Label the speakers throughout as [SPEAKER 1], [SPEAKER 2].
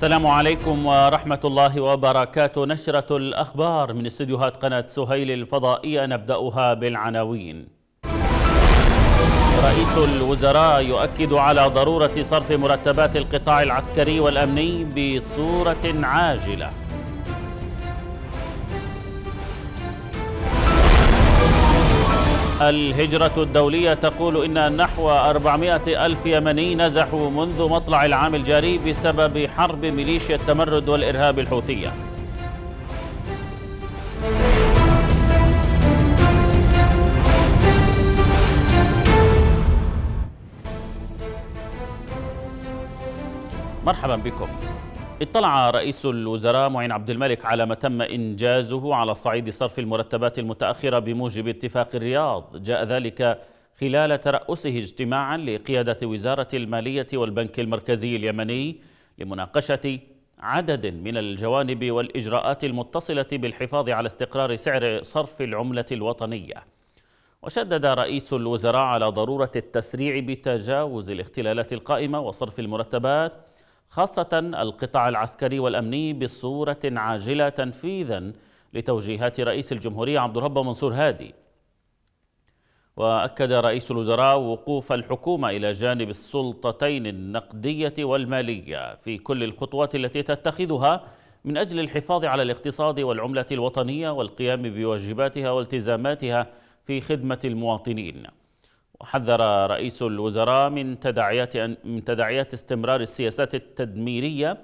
[SPEAKER 1] السلام عليكم ورحمة الله وبركاته نشرة الأخبار من استديوهات قناة سهيل الفضائية نبدأها بالعناوين رئيس الوزراء يؤكد على ضرورة صرف مرتبات القطاع العسكري والأمني بصورة عاجلة الهجرة الدولية تقول إن نحو 400 ألف يمني نزحوا منذ مطلع العام الجاري بسبب حرب ميليشيا التمرد والإرهاب الحوثية مرحبا بكم اطلع رئيس الوزراء معين عبد الملك على ما تم إنجازه على صعيد صرف المرتبات المتأخرة بموجب اتفاق الرياض جاء ذلك خلال ترأسه اجتماعا لقيادة وزارة المالية والبنك المركزي اليمني لمناقشة عدد من الجوانب والإجراءات المتصلة بالحفاظ على استقرار سعر صرف العملة الوطنية وشدد رئيس الوزراء على ضرورة التسريع بتجاوز الاختلالات القائمة وصرف المرتبات خاصة القطاع العسكري والأمني بصورة عاجلة تنفيذا لتوجيهات رئيس الجمهورية عبد الرب منصور هادي وأكد رئيس الوزراء وقوف الحكومة إلى جانب السلطتين النقدية والمالية في كل الخطوات التي تتخذها من أجل الحفاظ على الاقتصاد والعملة الوطنية والقيام بواجباتها والتزاماتها في خدمة المواطنين وحذر رئيس الوزراء من تداعيات من تداعيات استمرار السياسات التدميريه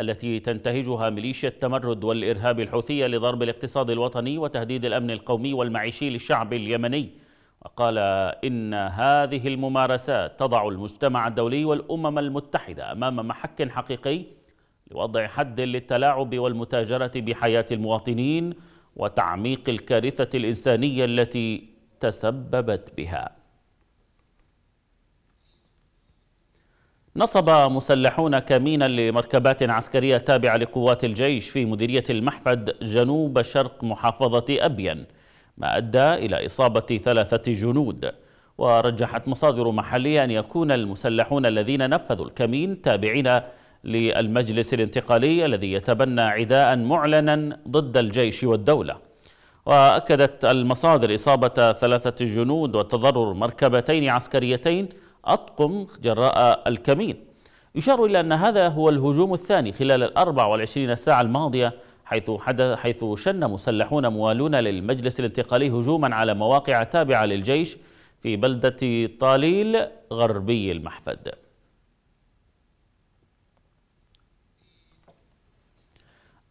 [SPEAKER 1] التي تنتهجها ميليشيا التمرد والارهاب الحوثيه لضرب الاقتصاد الوطني وتهديد الامن القومي والمعيشي للشعب اليمني وقال ان هذه الممارسات تضع المجتمع الدولي والامم المتحده امام محك حقيقي لوضع حد للتلاعب والمتاجره بحياه المواطنين وتعميق الكارثه الانسانيه التي تسببت بها نصب مسلحون كمينا لمركبات عسكرية تابعة لقوات الجيش في مديرية المحفد جنوب شرق محافظة أبين ما أدى إلى إصابة ثلاثة جنود ورجحت مصادر محلية أن يكون المسلحون الذين نفذوا الكمين تابعين للمجلس الانتقالي الذي يتبنى عداء معلنا ضد الجيش والدولة وأكدت المصادر إصابة ثلاثة جنود وتضرر مركبتين عسكريتين أطقم جراء الكمين يشار إلى أن هذا هو الهجوم الثاني خلال الأربع والعشرين ساعة الماضية حيث, حدث حيث شن مسلحون موالون للمجلس الانتقالي هجوما على مواقع تابعة للجيش في بلدة طاليل غربي المحفد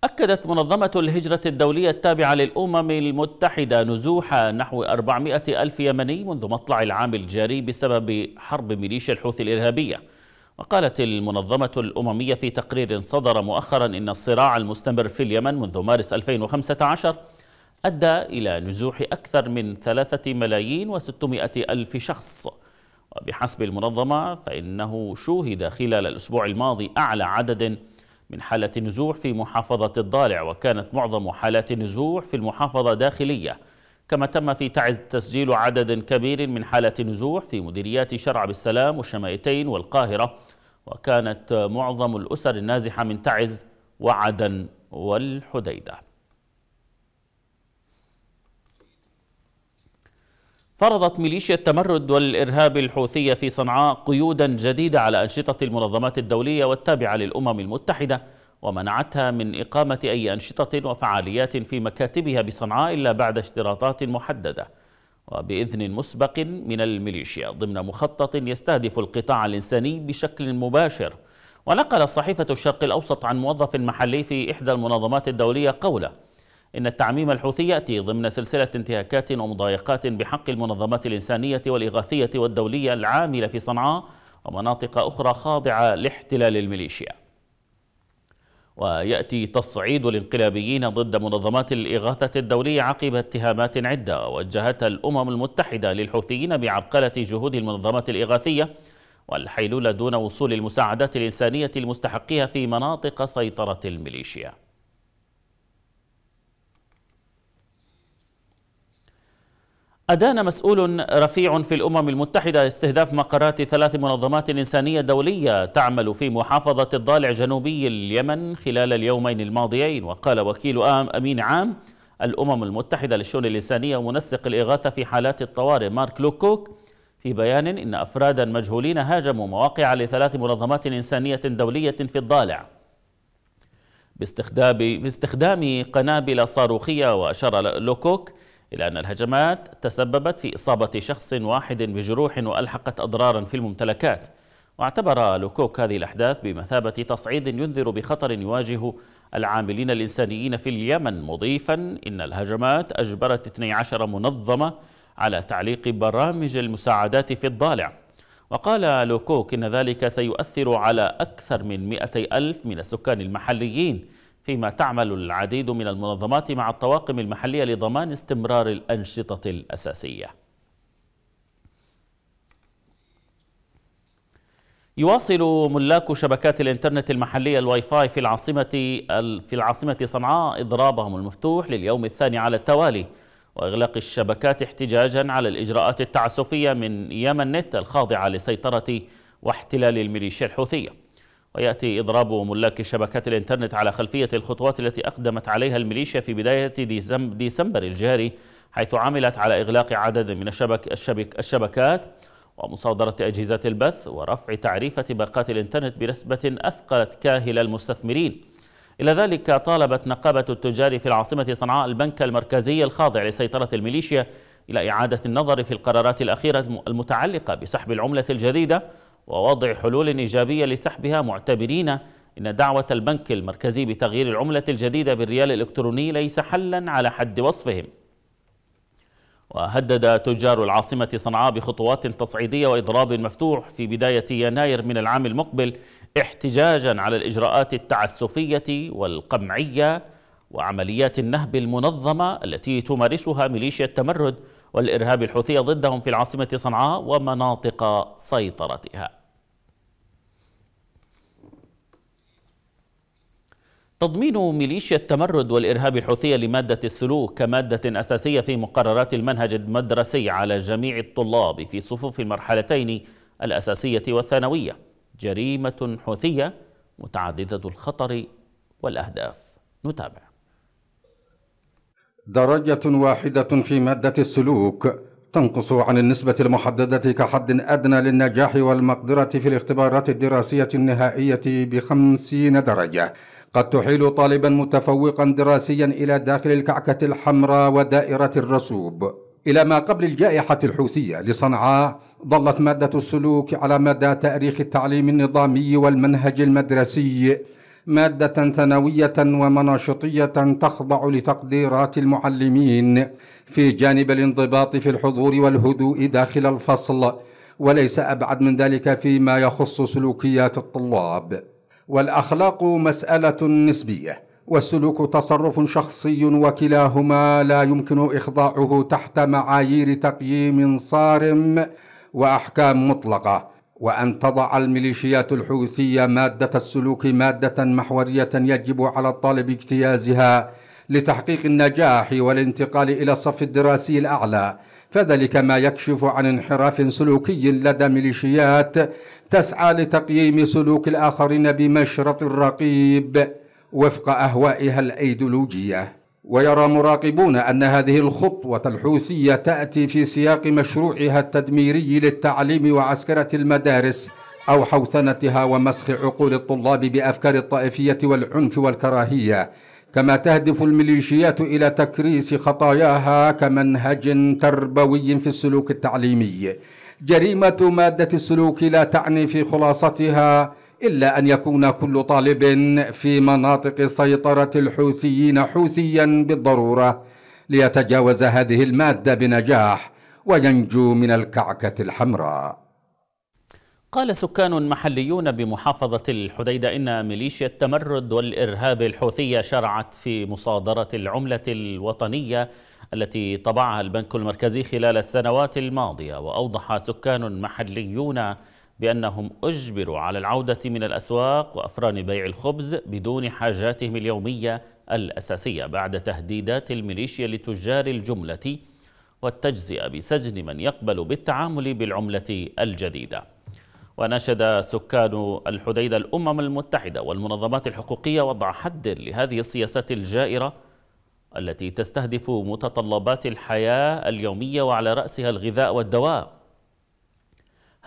[SPEAKER 1] أكدت منظمة الهجرة الدولية التابعة للأمم المتحدة نزوح نحو 400 ألف يمني منذ مطلع العام الجاري بسبب حرب ميليشيا الحوثي الإرهابية وقالت المنظمة الأممية في تقرير صدر مؤخرا إن الصراع المستمر في اليمن منذ مارس 2015 أدى إلى نزوح أكثر من 3 ملايين وستمائة ألف شخص وبحسب المنظمة فإنه شوهد خلال الأسبوع الماضي أعلى عدد من حالة النزوح في محافظة الضالع وكانت معظم حالات النزوح في المحافظة داخلية كما تم في تعز تسجيل عدد كبير من حالات النزوح في مديريات شرع بالسلام والشمائتين والقاهرة وكانت معظم الأسر النازحة من تعز وعدن والحديده فرضت ميليشيا التمرد والإرهاب الحوثية في صنعاء قيودا جديدة على أنشطة المنظمات الدولية والتابعة للأمم المتحدة ومنعتها من إقامة أي أنشطة وفعاليات في مكاتبها بصنعاء إلا بعد اشتراطات محددة وبإذن مسبق من الميليشيا ضمن مخطط يستهدف القطاع الإنساني بشكل مباشر ونقل صحيفة الشرق الأوسط عن موظف محلي في إحدى المنظمات الدولية قوله إن التعميم الحوثي يأتي ضمن سلسلة انتهاكات ومضايقات بحق المنظمات الإنسانية والإغاثية والدولية العاملة في صنعاء ومناطق أخرى خاضعة لاحتلال الميليشيا ويأتي تصعيد الانقلابيين ضد منظمات الإغاثة الدولية عقب اتهامات عدة وجهتها الأمم المتحدة للحوثيين بعرقلة جهود المنظمات الإغاثية والحيلولة دون وصول المساعدات الإنسانية لمستحقيها في مناطق سيطرة الميليشيا أدان مسؤول رفيع في الأمم المتحدة استهداف مقرات ثلاث منظمات إنسانية دولية تعمل في محافظة الضالع جنوبي اليمن خلال اليومين الماضيين وقال وكيل أمين عام الأمم المتحدة للشؤون الإنسانية ومنسق الإغاثة في حالات الطوارئ مارك لوكوك في بيان إن أفرادا مجهولين هاجموا مواقع لثلاث منظمات إنسانية دولية في الضالع باستخدام, باستخدام قنابل صاروخية وأشار لوكوك إلى أن الهجمات تسببت في إصابة شخص واحد بجروح وألحقت أضرارا في الممتلكات واعتبر لوكوك هذه الأحداث بمثابة تصعيد ينذر بخطر يواجه العاملين الإنسانيين في اليمن مضيفا إن الهجمات أجبرت 12 منظمة على تعليق برامج المساعدات في الضالع وقال لوكوك إن ذلك سيؤثر على أكثر من 200 ألف من السكان المحليين فيما تعمل العديد من المنظمات مع الطواقم المحلية لضمان استمرار الأنشطة الأساسية يواصل ملاك شبكات الإنترنت المحلية الواي فاي في العاصمة في العاصمة صنعاء إضرابهم المفتوح لليوم الثاني على التوالي وإغلاق الشبكات احتجاجا على الإجراءات التعسفية من يمن نت الخاضعة لسيطرة واحتلال الميليشيا الحوثية ويأتي إضراب ملاك شبكات الإنترنت على خلفية الخطوات التي أقدمت عليها الميليشيا في بداية ديسمبر الجاري حيث عملت على إغلاق عدد من الشبك الشبك الشبكات ومصادرة أجهزة البث ورفع تعريفة باقات الإنترنت بنسبة أثقلت كاهل المستثمرين إلى ذلك طالبت نقابة التجار في العاصمة صنعاء البنك المركزي الخاضع لسيطرة الميليشيا إلى إعادة النظر في القرارات الأخيرة المتعلقة بسحب العملة الجديدة ووضع حلول إيجابية لسحبها معتبرين إن دعوة البنك المركزي بتغيير العملة الجديدة بالريال الإلكتروني ليس حلا على حد وصفهم وهدد تجار العاصمة صنعاء بخطوات تصعيدية وإضراب مفتوح في بداية يناير من العام المقبل احتجاجا على الإجراءات التعسفية والقمعية وعمليات النهب المنظمة التي تمارسها ميليشيا التمرد والإرهاب الحوثي ضدهم في العاصمة صنعاء ومناطق سيطرتها تضمين ميليشيا التمرد والإرهاب الحوثية لمادة السلوك كمادة أساسية في مقررات المنهج المدرسي على جميع الطلاب في صفوف المرحلتين الأساسية والثانوية جريمة حوثية متعددة الخطر والأهداف
[SPEAKER 2] نتابع درجة واحدة في مادة السلوك تنقص عن النسبة المحددة كحد أدنى للنجاح والمقدرة في الاختبارات الدراسية النهائية بخمسين درجة قد تحيل طالبا متفوقا دراسيا إلى داخل الكعكة الحمراء ودائرة الرسوب إلى ما قبل الجائحة الحوثية لصنعاء ظلت مادة السلوك على مدى تاريخ التعليم النظامي والمنهج المدرسي مادة ثانوية ومناشطية تخضع لتقديرات المعلمين في جانب الانضباط في الحضور والهدوء داخل الفصل وليس أبعد من ذلك فيما يخص سلوكيات الطلاب والأخلاق مسألة نسبية والسلوك تصرف شخصي وكلاهما لا يمكن إخضاعه تحت معايير تقييم صارم وأحكام مطلقة وأن تضع الميليشيات الحوثية مادة السلوك مادة محورية يجب على الطالب اجتيازها لتحقيق النجاح والانتقال إلى الصف الدراسي الأعلى فذلك ما يكشف عن انحراف سلوكي لدى ميليشيات تسعى لتقييم سلوك الآخرين بمشرط الرقيب وفق أهوائها الأيديولوجية ويرى مراقبون أن هذه الخطوة الحوثية تأتي في سياق مشروعها التدميري للتعليم وعسكرة المدارس أو حوثنتها ومسخ عقول الطلاب بأفكار الطائفية والعنف والكراهية كما تهدف الميليشيات إلى تكريس خطاياها كمنهج تربوي في السلوك التعليمي جريمة مادة السلوك لا تعني في خلاصتها إلا أن يكون كل طالب في مناطق سيطرة الحوثيين حوثيا بالضرورة ليتجاوز هذه المادة بنجاح وينجو من الكعكة الحمراء
[SPEAKER 1] قال سكان محليون بمحافظة الحديدة إن ميليشيا التمرد والإرهاب الحوثية شرعت في مصادرة العملة الوطنية التي طبعها البنك المركزي خلال السنوات الماضية وأوضح سكان محليون بأنهم أجبروا على العودة من الأسواق وأفران بيع الخبز بدون حاجاتهم اليومية الأساسية بعد تهديدات الميليشيا لتجار الجملة والتجزئة بسجن من يقبل بالتعامل بالعملة الجديدة وناشد سكان الحديدة الأمم المتحدة والمنظمات الحقوقية وضع حد لهذه السياسات الجائرة التي تستهدف متطلبات الحياة اليومية وعلى رأسها الغذاء والدواء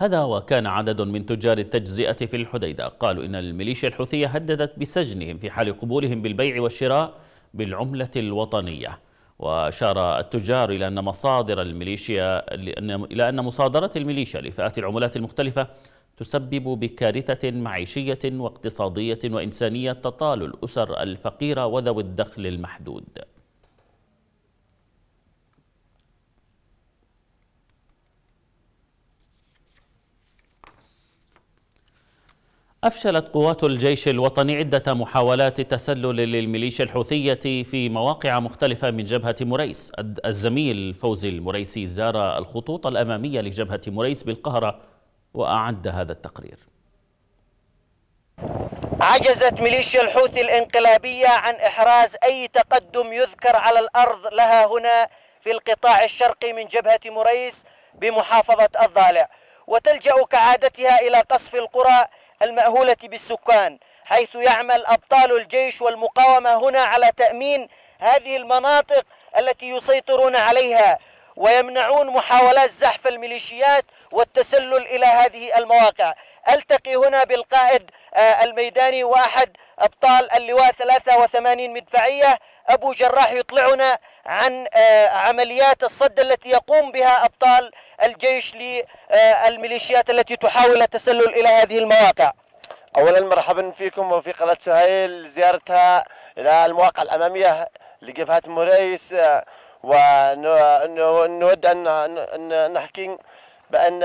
[SPEAKER 1] هذا وكان عدد من تجار التجزئة في الحديدة قالوا إن الميليشيا الحوثية هددت بسجنهم في حال قبولهم بالبيع والشراء بالعملة الوطنية وأشار التجار إلى أن مصادر الميليشيا إلى أن مصادرة الميليشيا لفئات العملات المختلفة تسبب بكارثة معيشية واقتصادية وإنسانية تطال الأسر الفقيرة وذوي الدخل المحدود أفشلت قوات الجيش الوطني عدة محاولات التسلل للميليشيا الحوثية في مواقع مختلفة من جبهة مريس الزميل فوزي المريسي زار الخطوط الأمامية لجبهة مريس بالقهرة وأعد هذا التقرير
[SPEAKER 3] عجزت ميليشيا الحوثي الانقلابية عن إحراز أي تقدم يذكر على الأرض لها هنا في القطاع الشرقي من جبهة مريس بمحافظة الضالع وتلجأ كعادتها إلى قصف القرى المأهولة بالسكان حيث يعمل أبطال الجيش والمقاومة هنا على تأمين هذه المناطق التي يسيطرون عليها ويمنعون محاولات زحف الميليشيات والتسلل إلى هذه المواقع ألتقي هنا بالقائد آه، الميداني وأحد أبطال اللواء 83 مدفعية أبو جراح يطلعنا عن آه، عمليات الصد التي يقوم بها أبطال الجيش للميليشيات التي تحاول التسلل إلى هذه المواقع اولا مرحبا فيكم
[SPEAKER 4] وفي قناه سهيل زيارتها الى المواقع الاماميه لجبهه موريس ونود أن نحكي بأن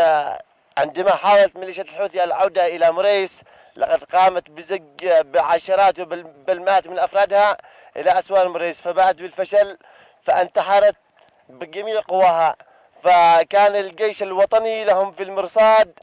[SPEAKER 4] عندما حاولت ميليشيات الحوثي العودة إلى مريس لقد قامت بزق بعشرات وبالمئات من أفرادها إلى اسوار مريس فباءت بالفشل فانتحرت بجميع قواها فكان الجيش الوطني لهم
[SPEAKER 3] في المرصاد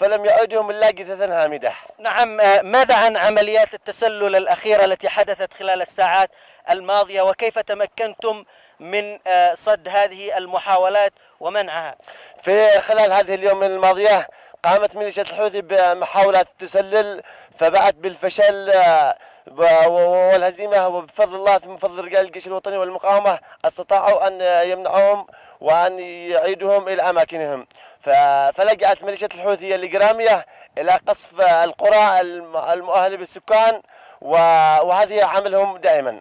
[SPEAKER 4] فلم يعدهم إلا جثثا هامدة
[SPEAKER 3] نعم آه، ماذا عن عمليات التسلل الأخيرة التي حدثت خلال الساعات الماضية وكيف تمكنتم من آه، صد هذه المحاولات ومنعها في خلال هذه
[SPEAKER 4] اليوم الماضية قامت ميليشيات الحوثي بمحاولات التسلل فبعت بالفشل آه، والهزيمة وبفضل الله ثم بفضل رجال الجيش الوطني والمقاومة استطاعوا أن يمنعوهم وأن يعيدهم إلى أماكنهم فلجأت ميليشيات الحوثية الإجرامية إلى قصف القرى المؤهلة بالسكان وهذه عملهم دائما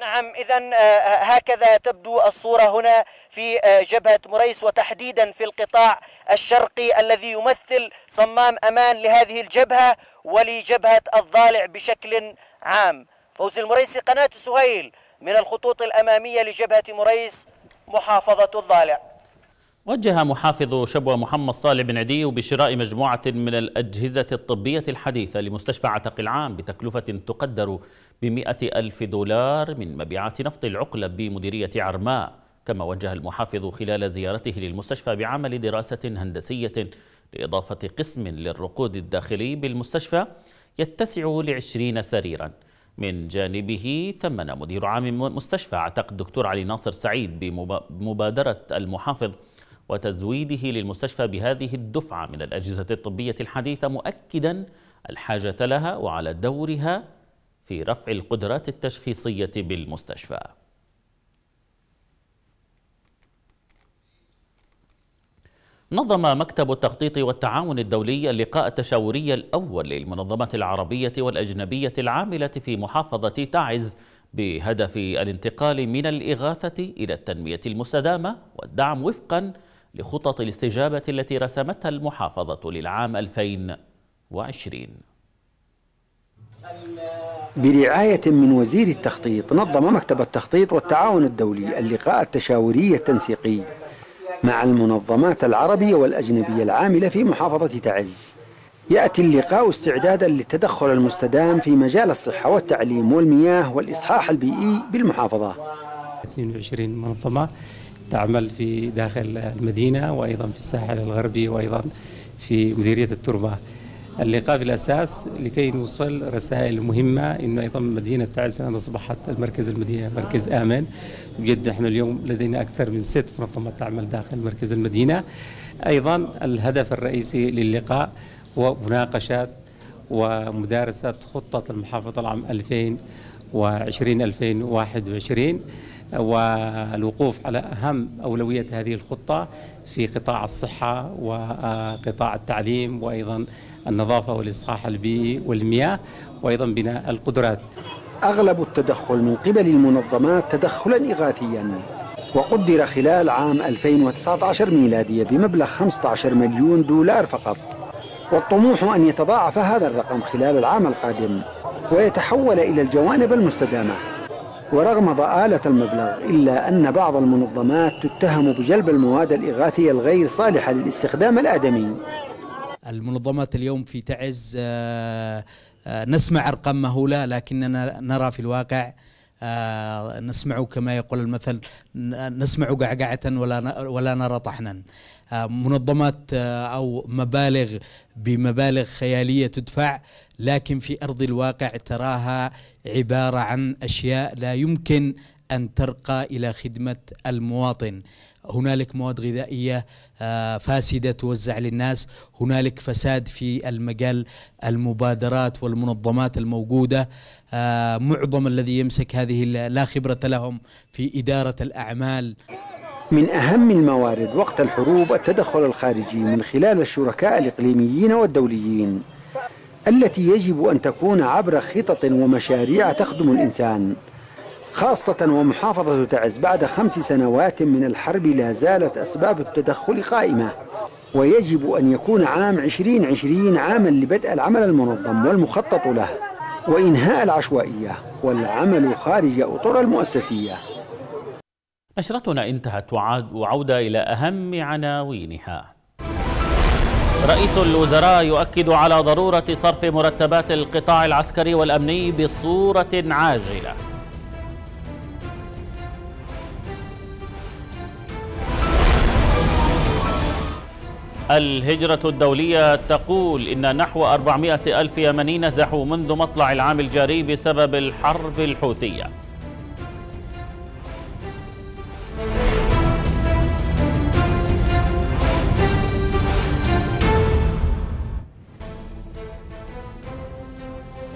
[SPEAKER 3] نعم اذا آه، آه، هكذا تبدو الصوره هنا في آه، جبهه مريس وتحديدا في القطاع الشرقي الذي يمثل صمام امان لهذه الجبهه ولجبهه الضالع بشكل عام فوزي المريسي قناه سهيل من الخطوط الاماميه لجبهه مريس محافظه الضالع
[SPEAKER 1] وجه محافظ شبوة محمد صالح بن عدي بشراء مجموعة من الأجهزة الطبية الحديثة لمستشفى عتق العام بتكلفة تقدر بمئة ألف دولار من مبيعات نفط العقلة بمديرية عرماء كما وجه المحافظ خلال زيارته للمستشفى بعمل دراسة هندسية لإضافة قسم للرقود الداخلي بالمستشفى يتسع لعشرين سريرا من جانبه ثمن مدير عام مستشفى عتق الدكتور علي ناصر سعيد بمبادرة المحافظ وتزويده للمستشفى بهذه الدفعة من الأجهزة الطبية الحديثة مؤكدا الحاجة لها وعلى دورها في رفع القدرات التشخيصية بالمستشفى نظم مكتب التخطيط والتعاون الدولي اللقاء التشاوري الأول للمنظمات العربية والأجنبية العاملة في محافظة تعز بهدف الانتقال من الإغاثة إلى التنمية المستدامة والدعم وفقا لخطط الاستجابة التي رسمتها المحافظة للعام 2020
[SPEAKER 5] برعاية من وزير التخطيط نظم مكتب التخطيط والتعاون الدولي اللقاء التشاوري التنسيقي مع المنظمات العربية والأجنبية العاملة في محافظة تعز يأتي اللقاء استعدادا للتدخل المستدام في مجال الصحة والتعليم والمياه والإصحاح البيئي بالمحافظة
[SPEAKER 1] 22 منظمة تعمل في داخل المدينة وأيضا في الساحل الغربي وأيضا في مديرية التربة اللقاء في الأساس لكي نوصل رسائل مهمة أنه أيضا مدينة تعز الان أصبحت المركز المدينة مركز آمن بجد احنا اليوم لدينا أكثر من ست منظمات تعمل داخل مركز المدينة أيضا الهدف الرئيسي للقاء هو مناقشات ومدارسة خطة المحافظة العام 2020 2021 والوقوف على أهم أولويات هذه الخطة في قطاع الصحة وقطاع التعليم وأيضا النظافة والإصحاح البيئي والمياه
[SPEAKER 2] وأيضا بناء القدرات
[SPEAKER 5] أغلب التدخل من قبل المنظمات تدخلا إغاثيا وقدر خلال عام 2019 ميلادية بمبلغ 15 مليون دولار فقط والطموح أن يتضاعف هذا الرقم خلال العام القادم ويتحول إلى الجوانب المستدامة ورغم ضآلة المبلغ إلا أن بعض المنظمات تتهم بجلب المواد الإغاثية الغير صالحة للاستخدام الآدمي
[SPEAKER 2] المنظمات اليوم في تعز آه، آه، نسمع أرقام مهولة لكننا نرى في الواقع آه، نسمع كما يقول المثل نسمع قعقعة ولا ولا نرى طحنا آه، منظمات آه، او مبالغ بمبالغ خياليه تدفع لكن في ارض الواقع تراها عباره عن اشياء لا يمكن ان ترقى الى خدمه المواطن. هنالك مواد غذائيه آه، فاسده توزع للناس، هنالك فساد في المجال المبادرات والمنظمات الموجوده، معظم الذي يمسك هذه لا خبره لهم في اداره الاعمال.
[SPEAKER 5] من أهم الموارد وقت الحروب التدخل الخارجي من خلال الشركاء الإقليميين والدوليين التي يجب أن تكون عبر خطط ومشاريع تخدم الإنسان خاصة ومحافظة تعز بعد خمس سنوات من الحرب لا زالت أسباب التدخل قائمة ويجب أن يكون عام 2020 عاما لبدء العمل المنظم والمخطط له وإنهاء العشوائية والعمل خارج أطر المؤسسية
[SPEAKER 1] نشرتنا انتهت وعودة إلى أهم عناوينها رئيس الوزراء يؤكد على ضرورة صرف مرتبات القطاع العسكري والأمني بصورة عاجلة الهجرة الدولية تقول إن نحو 400 ألف يمني نزحوا منذ مطلع العام الجاري بسبب الحرب الحوثية